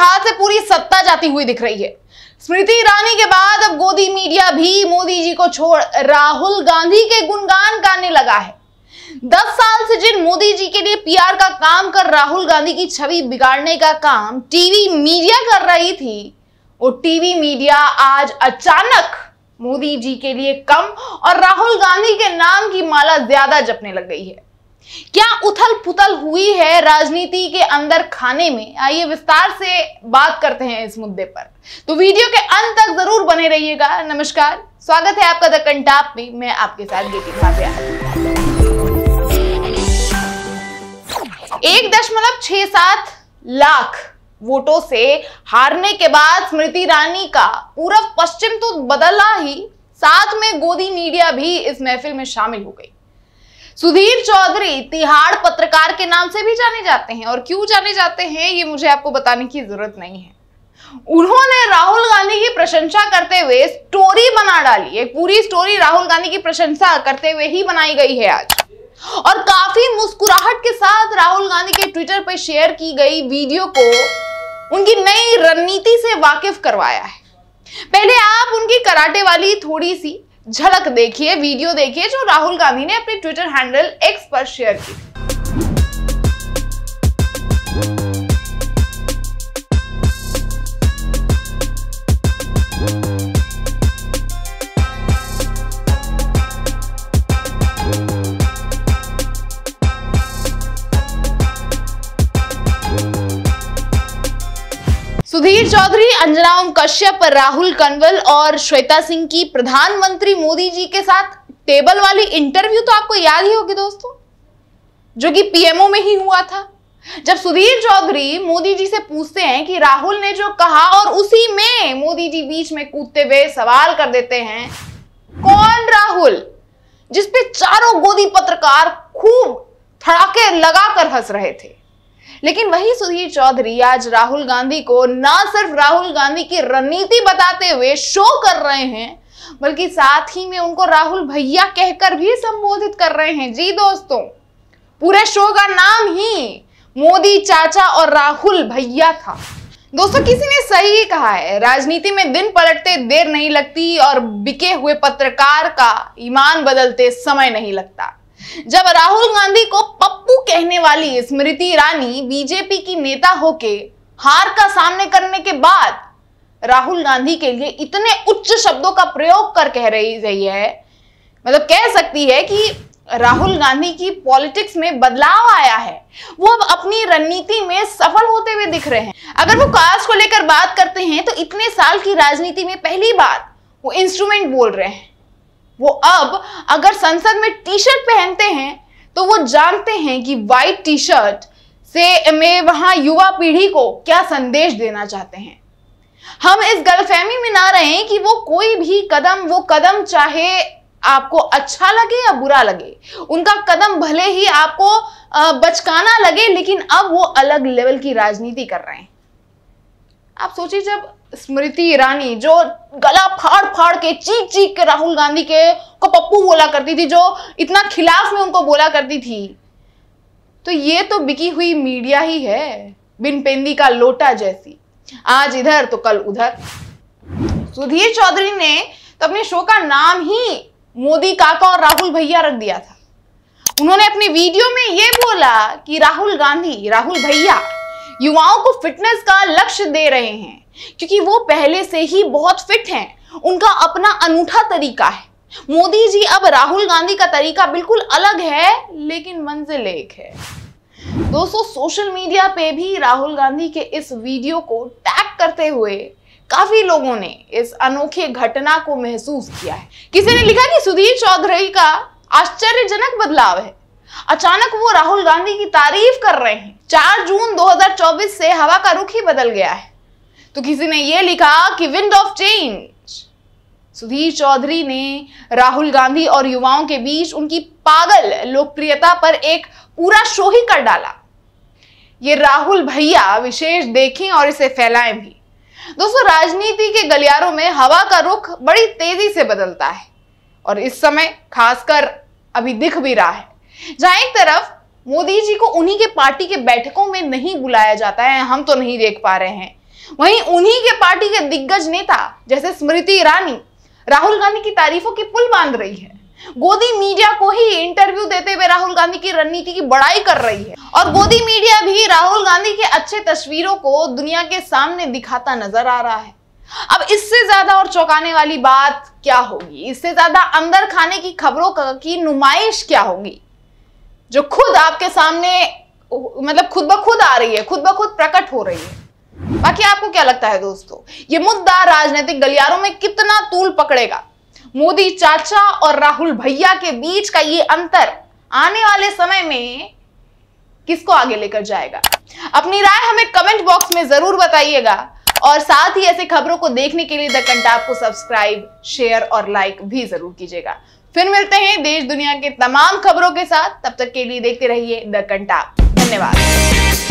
हाथ से पूरी सत्ता जाती हुई दिख रही है स्मृति ईरानी के बाद अब गोदी मीडिया भी मोदी जी को छोड़ राहुल गांधी के गुणगान गाने लगा है दस साल से जिन मोदी जी के लिए पीआर का काम कर राहुल गांधी की छवि बिगाड़ने का काम टीवी मीडिया कर रही थी वो टीवी मीडिया आज अचानक मोदी जी के लिए कम और राहुल गांधी के नाम की माला ज्यादा जपने लग गई है क्या उथल पुथल हुई है राजनीति के अंदर खाने में आइए विस्तार से बात करते हैं इस मुद्दे पर तो वीडियो के अंत तक जरूर बने रहिएगा नमस्कार स्वागत है आपका द कंटाप में मैं आपके साथ बेटी भाभ्या एक दशमलव छह सात लाख वोटों से हारने के बाद स्मृति ईरानी का पूरा पश्चिम तो बदला ही साथ में गोदी मीडिया भी इस महफिल में शामिल हो गई सुधीर चौधरी तिहाड़ पत्रकार के नाम से भी जाने जाते हैं और क्यों जाने जाते हैं ये मुझे आपको बताने की जरूरत नहीं है उन्होंने राहुल गांधी की प्रशंसा करते हुए स्टोरी बना डाली एक पूरी स्टोरी राहुल गांधी की प्रशंसा करते हुए ही बनाई गई है आज और काफी मुस्कुराहट के साथ राहुल गांधी के ट्विटर पर शेयर की गई वीडियो को उनकी नई रणनीति से वाकिफ करवाया है पहले आप उनकी कराटे वाली थोड़ी सी झलक देखिए वीडियो देखिए जो राहुल गांधी ने अपने ट्विटर हैंडल एक्स पर शेयर की सुधीर चौधरी अंजना ओम कश्यप राहुल कनवल और श्वेता सिंह की प्रधानमंत्री मोदी जी के साथ टेबल वाली इंटरव्यू तो आपको याद ही होगी दोस्तों जो कि पीएमओ में ही हुआ था जब सुधीर चौधरी मोदी जी से पूछते हैं कि राहुल ने जो कहा और उसी में मोदी जी बीच में कूदते हुए सवाल कर देते हैं कौन राहुल जिसपे चारों गोदी पत्रकार खूब थड़ाके लगाकर हंस रहे थे लेकिन वही सुधीर चौधरी आज राहुल गांधी को ना सिर्फ राहुल गांधी की रणनीति बताते हुए शो कर रहे हैं बल्कि साथ ही में उनको राहुल भैया कहकर भी संबोधित कर रहे हैं जी दोस्तों पूरे शो का नाम ही मोदी चाचा और राहुल भैया था दोस्तों किसी ने सही कहा है राजनीति में दिन पलटते देर नहीं लगती और बिके हुए पत्रकार का ईमान बदलते समय नहीं लगता जब राहुल गांधी को पप कहने वाली स्मृति ईरानी बीजेपी की नेता होके हार का सामने करने के बाद राहुल गांधी के लिए इतने उच्च शब्दों का प्रयोग कर कह रही रही है मतलब कह सकती है कि राहुल गांधी की पॉलिटिक्स में बदलाव आया है वो अब अपनी रणनीति में सफल होते हुए दिख रहे हैं अगर वो कास्ट को लेकर बात करते हैं तो इतने साल की राजनीति में पहली बार वो इंस्ट्रूमेंट बोल रहे हैं वो अब अगर संसद में टी शर्ट पहनते हैं तो वो जानते हैं कि व्हाइट टी शर्ट से में वहां युवा पीढ़ी को क्या संदेश देना चाहते हैं हम इस गलफहमी में ना रहे कि वो कोई भी कदम वो कदम चाहे आपको अच्छा लगे या बुरा लगे उनका कदम भले ही आपको बचकाना लगे लेकिन अब वो अलग लेवल की राजनीति कर रहे हैं आप सोचिए जब स्मृति ईरानी जो गला फाड़ फाड़ के चीख चीख के राहुल गांधी के को पप्पू बोला करती थी जो इतना खिलाफ में उनको बोला करती थी तो ये तो बिकी हुई मीडिया ही है बिन पेंदी का लोटा जैसी आज इधर तो कल उधर सुधीर चौधरी ने तो अपने शो का नाम ही मोदी काका और राहुल भैया रख दिया था उन्होंने अपने वीडियो में यह बोला कि राहुल गांधी राहुल भैया युवाओं को फिटनेस का लक्ष्य दे रहे हैं क्योंकि वो पहले से ही बहुत फिट हैं उनका अपना अनूठा तरीका है मोदी जी अब राहुल गांधी का तरीका बिल्कुल अलग है लेकिन मंजिल एक है दोस्तों सोशल मीडिया पे भी राहुल गांधी के इस वीडियो को टैग करते हुए काफी लोगों ने इस अनोखे घटना को महसूस किया है किसी ने लिखा कि सुधीर चौधरी का आश्चर्यजनक बदलाव है अचानक वो राहुल गांधी की तारीफ कर रहे हैं 4 जून 2024 से हवा का रुख ही बदल गया है तो किसी ने ये लिखा कि wind of change Sudhir Chaudhary ने राहुल गांधी और युवाओं के बीच उनकी पागल लोकप्रियता पर एक पूरा शो ही कर डाला ये राहुल भैया विशेष देखें और इसे फैलाएं भी दोस्तों राजनीति के गलियारों में हवा का रुख बड़ी तेजी से बदलता है और इस समय खासकर अभी दिख भी रहा है जहां एक तरफ मोदी जी को उन्हीं के पार्टी के बैठकों में नहीं बुलाया जाता है हम तो नहीं देख पा रहे हैं वहीं उन्हीं के पार्टी के दिग्गज नेता जैसे स्मृति ईरानी राहुल गांधी की तारीफों की पुल बांध रही है गोदी मीडिया को ही इंटरव्यू देते हुए राहुल गांधी की रणनीति की बड़ाई कर रही है और गोदी मीडिया भी राहुल गांधी के अच्छे तस्वीरों को दुनिया के सामने दिखाता नजर आ रहा है अब इससे ज्यादा और चौंकाने वाली बात क्या होगी इससे ज्यादा अंदर खाने की खबरों की नुमाइश क्या होगी जो खुद आपके सामने मतलब खुद ब खुद आ रही है खुद ब खुद प्रकट हो रही है बाकी आपको क्या लगता है दोस्तों ये मुद्दा राजनीतिक गलियारों में कितना तूल पकड़ेगा मोदी चाचा और राहुल भैया के बीच का ये अंतर आने वाले समय में किसको आगे लेकर जाएगा अपनी राय हमें कमेंट बॉक्स में जरूर बताइएगा और साथ ही ऐसे खबरों को देखने के लिए द कंटाप को सब्सक्राइब शेयर और लाइक भी जरूर कीजिएगा फिर मिलते हैं देश दुनिया के तमाम खबरों के साथ तब तक के लिए देखते रहिए द कंटा धन्यवाद